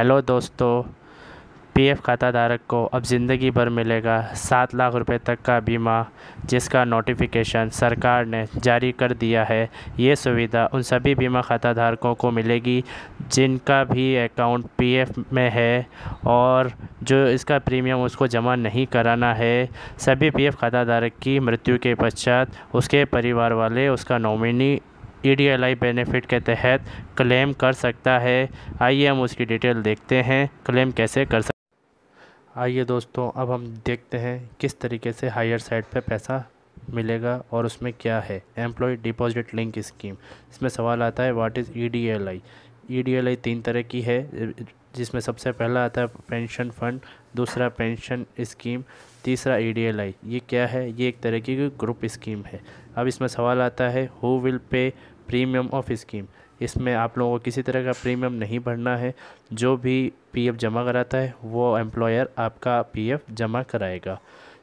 hello दोस्तों PF खाता धारक को अब ज़िंदगी भर मिलेगा सात लाख रुपए तक का बीमा जिसका नोटिफिकेशन सरकार ने जारी कर दिया है ये सुविधा उन सभी बीमा खाता धारकों को मिलेगी जिनका भी अकाउंट पीएफ में है और जो इसका प्रीमियम उसको जमा नहीं कराना है सभी पीएफ खाता धारक की मृत्यु के पश्चात उसके परिवार वाले उसका नॉमिनी ई बेनिफिट के तहत क्लेम कर सकता है आइए हम उसकी डिटेल देखते हैं क्लेम कैसे कर सकते आइए दोस्तों अब हम देखते हैं किस तरीके से हायर साइड पे पैसा मिलेगा और उसमें क्या है एम्प्लॉय डिपॉजिट लिंक स्कीम इसमें सवाल आता है what is E D L I E D L I तीन तरह की है जिसमें सबसे पहला आता है पेंशन फंड दूसरा पेंशन स्कीम तीसरा ई e ये क्या है ये एक तरह की ग्रुप स्कीम है अब इसमें सवाल आता है who will pay premium of scheme इसमें आप लोगों को किसी तरह का प्रीमियम नहीं भरना है जो भी पीएफ जमा कराता है वो एम्प्लॉयर आपका पीएफ जमा कराएगा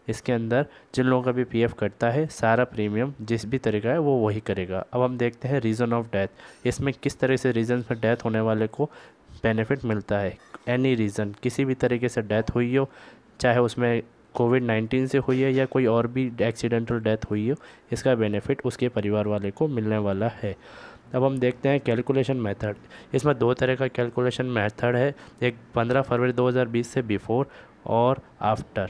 इसके अंदर जिन लोगों का भी पीएफ कटता है सारा प्रीमियम जिस भी तरीका है वो वही करेगा अब हम देखते हैं रीज़न ऑफ डेथ इसमें किस तरह से रीज़न पर डेथ होने वाले को बेनिफिट मिलता है एनी रीज़न किसी भी तरीके से डेथ हुई हो चाहे उसमें कोविड नाइन्टीन से हुई है या कोई और भी एक्सीडेंटल डेथ हुई हो इसका बेनिफिट उसके परिवार वाले को मिलने वाला है अब हम देखते हैं कैलकुलेशन मेथड इसमें दो तरह का कैलकुलेशन मेथड है एक 15 फरवरी 2020 से बिफ़ोर और आफ्टर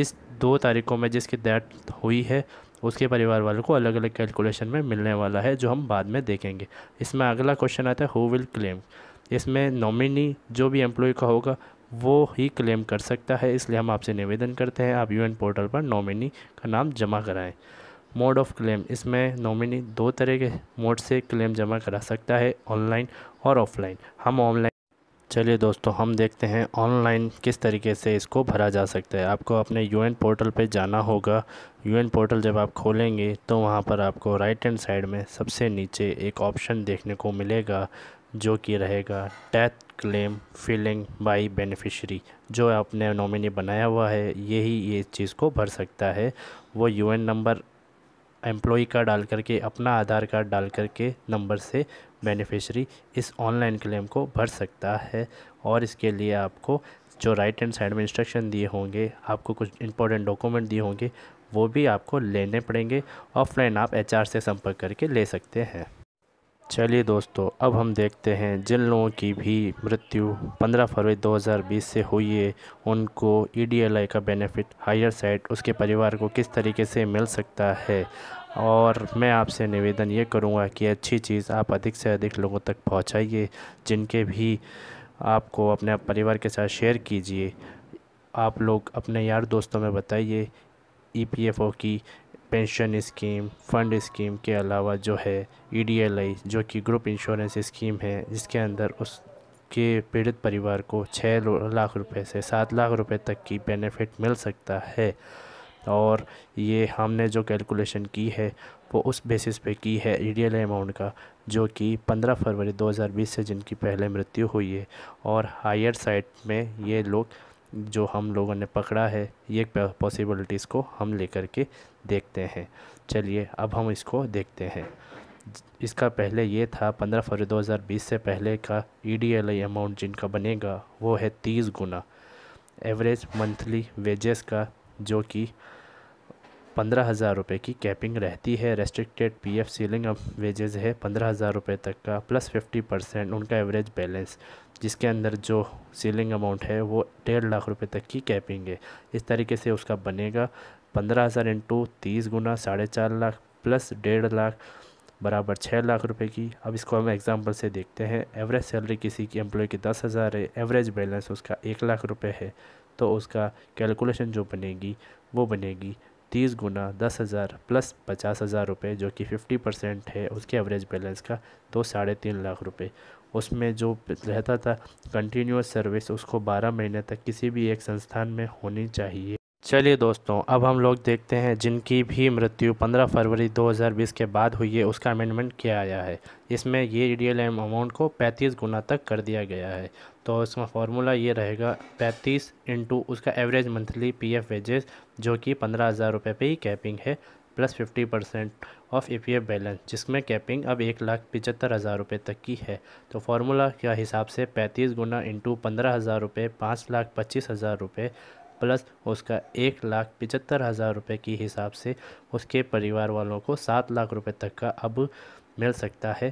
इस दो तारीखों में जिसकी डेथ हुई है उसके परिवार वालों को अलग अलग कैलकुलेशन में मिलने वाला है जो हम बाद में देखेंगे इसमें अगला क्वेश्चन आता है हु विल क्लेम इसमें नॉमिनी जो भी एम्प्लॉय का होगा वो ही क्लेम कर सकता है इसलिए हम आपसे निवेदन करते हैं आप यूएन पोर्टल पर नॉमिनी का नाम जमा कराएं मोड ऑफ़ क्लेम इसमें नॉमिनी दो तरह के मोड से क्लेम जमा करा सकता है ऑनलाइन और ऑफलाइन हम ऑनलाइन चलिए दोस्तों हम देखते हैं ऑनलाइन किस तरीके से इसको भरा जा सकता है आपको अपने यूएन पोर्टल पे जाना होगा यूएन पोर्टल जब आप खोलेंगे तो वहाँ पर आपको राइट हैंड साइड में सबसे नीचे एक ऑप्शन देखने को मिलेगा जो कि रहेगा death claim filing by beneficiary जो आपने नॉमिनी बनाया हुआ है यही ये चीज़ को भर सकता है वो यूएन नंबर एम्प्लॉई का डाल करके अपना आधार कार्ड डाल करके नंबर से बेनिफिशरी इस ऑनलाइन क्लेम को भर सकता है और इसके लिए आपको जो राइट हैंड साइड में इंस्ट्रक्शन दिए होंगे आपको कुछ इंपॉर्टेंट डॉक्यूमेंट दिए होंगे वो भी आपको लेने पड़ेंगे ऑफलाइन आप एचआर से संपर्क करके ले सकते हैं चलिए दोस्तों अब हम देखते हैं जिन लोगों की भी मृत्यु 15 फरवरी 2020 से हुई है उनको ई e का बेनिफिट हायर साइड उसके परिवार को किस तरीके से मिल सकता है और मैं आपसे निवेदन ये करूँगा कि अच्छी चीज़ आप अधिक से अधिक लोगों तक पहुँचाइए जिनके भी आपको अपने परिवार के साथ शेयर कीजिए आप लोग अपने यार दोस्तों में बताइए ई e की पेंशन स्कीम फंड स्कीम के अलावा जो है ई e जो कि ग्रुप इंश्योरेंस स्कीम है जिसके अंदर उस के पीड़ित परिवार को छः लाख रुपए से सात लाख रुपए तक की बेनिफिट मिल सकता है और ये हमने जो कैलकुलेशन की है वो उस बेसिस पे की है ई e अमाउंट का जो कि 15 फरवरी 2020 से जिनकी पहले मृत्यु हुई है और हायर साइड में ये लोग जो हम लोगों ने पकड़ा है ये पॉसिबिलिटीज़ को हम लेकर के देखते हैं चलिए अब हम इसको देखते हैं इसका पहले ये था पंद्रह फरवरी दो हज़ार बीस से पहले का E D L I amount जिनका बनेगा वो है तीस गुना एवरेज मंथली वेजेस का जो कि पंद्रह हज़ार रुपये की कैपिंग रहती है restricted PF ceiling of wages है पंद्रह हज़ार रुपये तक का प्लस फिफ्टी परसेंट उनका एवरेज बैलेंस जिसके अंदर जो सीलिंग अमाउंट है वो डेढ़ लाख रुपए तक की कैपिंग है इस तरीके से उसका बनेगा पंद्रह हज़ार इंटू तीस गुना साढ़े चार लाख प्लस डेढ़ लाख बराबर छः लाख रुपए की अब इसको हम एग्जांपल से देखते हैं एवरेज सैलरी किसी की एम्प्लॉय की दस हज़ार है एवरेज बैलेंस उसका एक लाख रुपए है तो उसका कैलकुलेशन जो बनेगी वो बनेगी तीस गुना दस हज़ार प्लस पचास हज़ार रुपये जो कि फिफ्टी परसेंट है उसके एवरेज बैलेंस का तो साढ़े तीन लाख रुपये उसमें जो रहता था कंटिन्यूस सर्विस उसको बारह महीने तक किसी भी एक संस्थान में होनी चाहिए चलिए दोस्तों अब हम लोग देखते हैं जिनकी भी मृत्यु 15 फरवरी 2020 के बाद हुई है उसका अमेंडमेंट किया आया है इसमें ये डी अमाउंट को 35 गुना तक कर दिया गया है तो इसमें फार्मूला ये रहेगा 35 इंटू उसका एवरेज मंथली पीएफ वेजेस जो कि पंद्रह हज़ार रुपये पर ही कैपिंग है plus fifty percent of a P F balance जिसमें कैपिंग अब एक लाख पिचहत्तर हज़ार रुपये तक की है तो फार्मूला के हिसाब से पैंतीस गुना इंटू पंद्रह हज़ार रुपये पाँच लाख पच्चीस हज़ार रुपये प्लस उसका एक लाख पिचहत्तर हज़ार रुपये के हिसाब से उसके परिवार वालों को सात लाख रुपए तक का अब मिल सकता है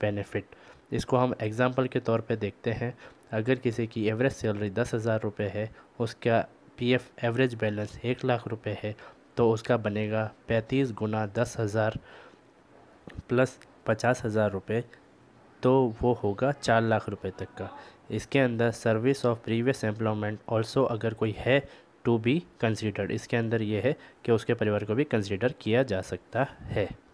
बेनिफिट इसको हम एग्ज़ाम्पल के तौर पे देखते हैं अगर किसी की एवरेज सैलरी दस हज़ार रुपये है उसका पीएफ एवरेज बैलेंस एक लाख रुपये है तो उसका बनेगा पैंतीस गुना दस हज़ार प्लस पचास हज़ार रुपये तो वो होगा चार लाख रुपए तक का इसके अंदर service of previous employment also अगर कोई है टू बी कंसिडर्ड इसके अंदर ये है कि उसके परिवार को भी कंसिडर किया जा सकता है